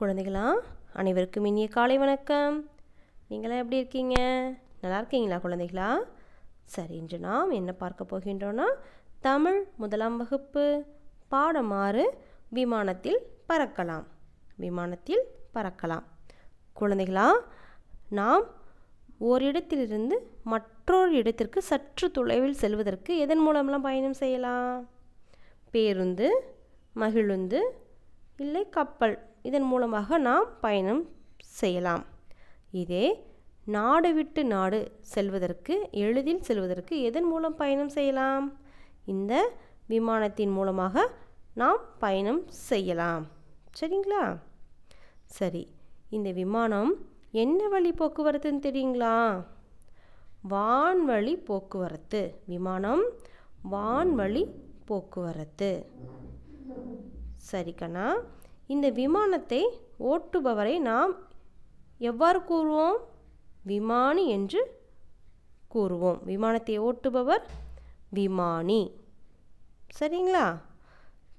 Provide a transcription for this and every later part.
குழந்தைகளா அனைவருக்கும் இனிய காலை வணக்கம் நீங்களாம் எப்படி இருக்கீங்க நல்லா இருக்கீங்களா குழந்தைகளா சரி இன்று நாம் என்ன பார்க்க போகின்றோன்னா தமிழ் முதலாம் வகுப்பு பாடம் ஆறு விமானத்தில் பறக்கலாம் விமானத்தில் பறக்கலாம் குழந்தைகளா நாம் ஓரிடத்திலிருந்து மற்றொரு இடத்திற்கு சற்று தொலைவில் செல்வதற்கு எதன் மூலமெல்லாம் பயணம் செய்யலாம் பேருந்து மகிழுந்து இல்லை கப்பல் இதன் மூலமாக நாம் பயணம் செய்யலாம் இதே நாடு விட்டு நாடு செல்வதற்கு எளிதில் செல்வதற்கு எதன் மூலம் பயணம் செய்யலாம் இந்த விமானத்தின் மூலமாக நாம் பயணம் செய்யலாம் சரிங்களா சரி இந்த விமானம் என்ன வழி போக்குவரத்துன்னு தெரியுங்களா வான்வழி போக்குவரத்து விமானம் வான்வழி போக்குவரத்து சரி கண்ணா இந்த விமானத்தை ஓட்டுபவரை நாம் எவ்வாறு கூறுவோம் விமானி என்று கூறுவோம் விமானத்தை ஓட்டுபவர் விமானி சரிங்களா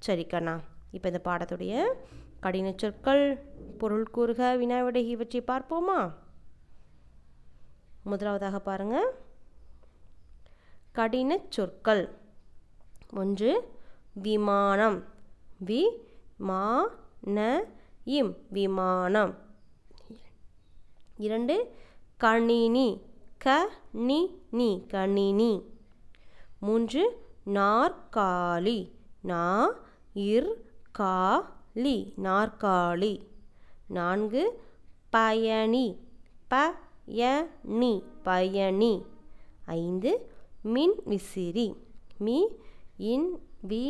சரி கண்ணா இப்போ இந்த பாடத்துடைய கடின சொற்கள் பொருள் கூறுக வினாவிடை இவற்றை பார்ப்போமா முதலாவதாக பாருங்கள் கடின சொற்கள் ஒன்று விமானம் வி மா ந இம் விமானம் இரண்டு கணினி க நி நி கணினி மூன்று நாற்காலி நா இர் கா லி நாற்காலி நான்கு பயணி ப ய நி பயணி ஐந்து மின் விசிறி மி இன் வி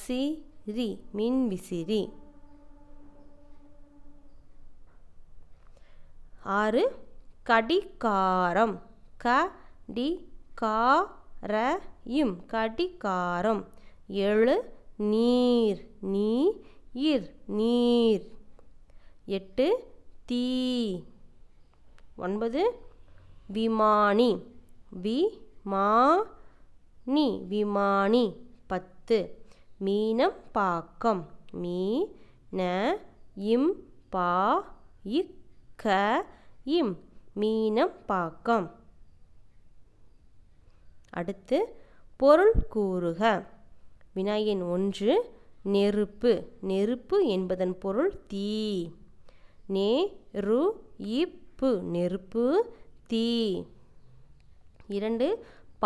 சி ரி மின் விசிறி ஆறு கடிகாரம் க டி காரயும் கடிகாரம் ஏழு நீர் நீ இர் நீர் எட்டு தீ ஒன்பது விமானி வி மா நீ விமானி பத்து மீனம் பாக்கம் மீ ந இம் பா இக்க இம் மீனம் பாக்கம் அடுத்து பொருள் கூறுக வினாயின் ஒன்று நெருப்பு நெருப்பு என்பதன் பொருள் தீ நே ரு இப்பு நெருப்பு தீ இரண்டு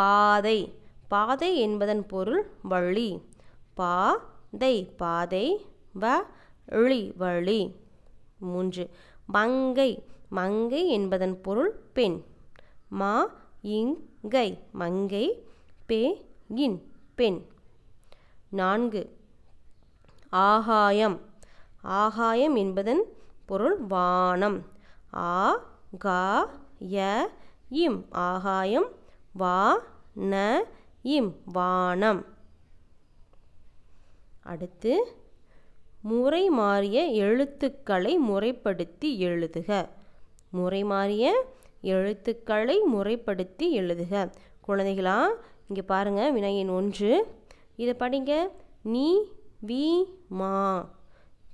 பாதை பாதை என்பதன் பொருள் வழி பா தை பாதை வ ழி வழி மூன்று மங்கை மங்கை என்பதன் பொருள் பெண் மா இங்கை மங்கை பே இன் பெண் நான்கு ஆகாயம் ஆகாயம் என்பதன் பொருள் வானம் ஆ கா ய இம் ஆகாயம் வா ந இம் வானம் அடுத்து முறை மாறிய எழுத்துக்களை முறைப்படுத்தி எழுதுக முறை மாறிய எழுத்துக்களை முறைப்படுத்தி எழுதுக குழந்தைகளா இங்கே பாருங்கள் வினையின் ஒன்று இதை படிங்க நீ வி மா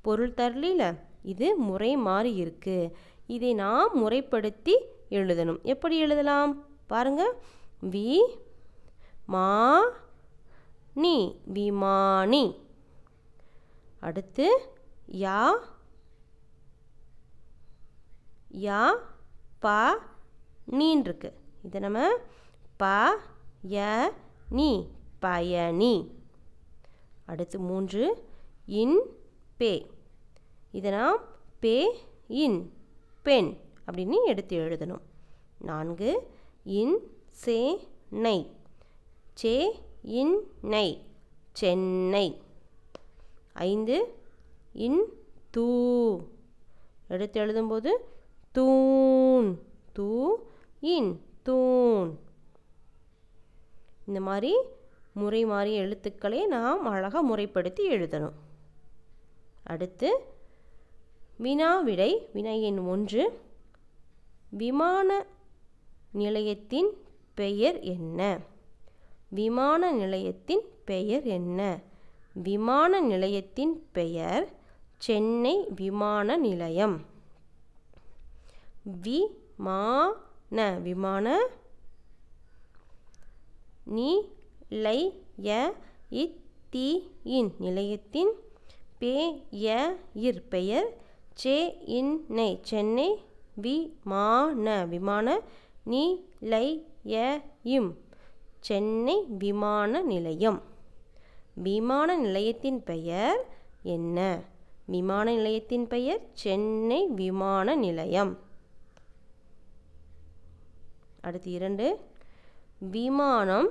பொருள் தரலில இது முறை மாறி இருக்கு இதை நாம் முறைப்படுத்தி எழுதணும் எப்படி எழுதலாம் பாருங்க வி மா நீ விமானி அடுத்து யா யா பா நீன் இருக்கு இதை நம்ம பா ய நீ பயணி அடுத்து மூன்று இன் பே இதெல்லாம் பே இன் பெண் அப்படின்னு எடுத்து எழுதணும் நான்கு இன் சே நை சே இன் நை சென்னை ஐந்து இன் தூ எடுத்து எழுதும்போது தூண் தூ இன் தூண் இந்த மாதிரி முறை மாறிய எழுத்துக்களை நாம் அழகாக முறைப்படுத்தி எழுதணும் அடுத்து வினா விடை வினை எண் ஒன்று விமான நிலையத்தின் பெயர் என்ன விமான நிலையத்தின் பெயர் என்ன விமான நிலையத்தின் பெயர் சென்னை விமான நிலையம் வி ந விமான நீ லை ய இத்தி இன் நிலையத்தின் பே ய இர் பெயர் சே இன்னை சென்னை வி ந விமான நீ லை ய இம் சென்னை விமான நிலையம் விமான நிலையத்தின் பெயர் என்ன விமான நிலையத்தின் பெயர் சென்னை விமான நிலையம் அடுத்து இரண்டு விமானம்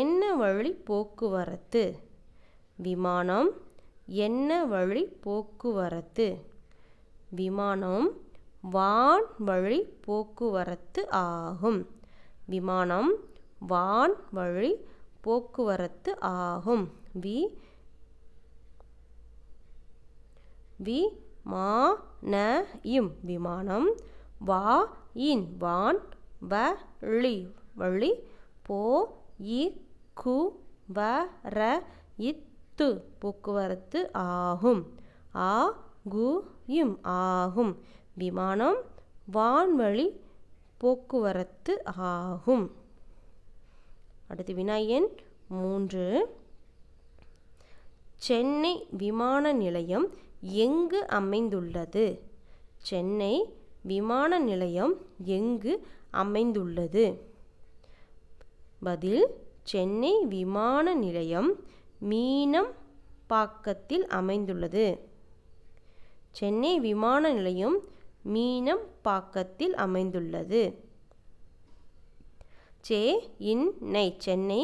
என்ன வழி போக்குவரத்து விமானம் என்ன வழி போக்குவரத்து விமானம் வான் வழி போக்குவரத்து ஆகும் விமானம் வான் வழி போக்குவரத்து ஆகும் வி வி மா ந இம் விமானம் வா இன் வான் வ ழி வழி போ இ கு வ ர இத்து போக்குவரத்து ஆகும் ஆ கு இம் ஆகும் விமானம் வான்வழி போக்குவரத்து ஆகும் அடுத்து வினா எண் மூன்று சென்னை விமான நிலையம் எங்கு அமைந்துள்ளது சென்னை விமான நிலையம் எங்கு அமைந்துள்ளது பதில் சென்னை விமான நிலையம் மீனம் பாக்கத்தில் அமைந்துள்ளது சென்னை விமான நிலையம் மீனம் பாக்கத்தில் அமைந்துள்ளது சே இன் நை சென்னை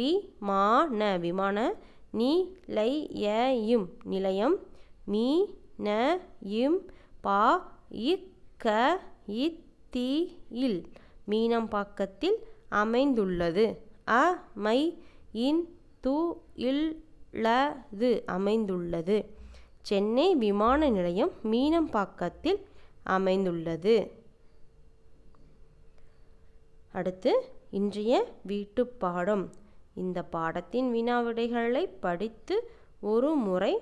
விமான விமான நி லை ய இம் நிலையம் மீ ந இம் பா இ க இத் தி இல் மீனம்பாக்கத்தில் அமைந்துள்ளது அ மை இன் து இல் து அமைந்துள்ளது சென்னை விமான நிலையம் மீனம்பாக்கத்தில் அமைந்துள்ளது அடுத்து இன்றைய வீட்டுப்பாடம் இந்த பாடத்தின் வினாவிடைகளை படித்து ஒரு முறை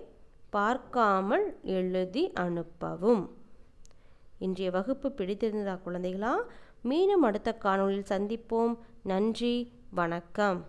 பார்க்காமல் எழுதி அனுப்பவும் இன்றைய வகுப்பு பிடித்திருந்ததா குழந்தைகளா மீண்டும் அடுத்த காணொலியில் சந்திப்போம் நன்றி வணக்கம்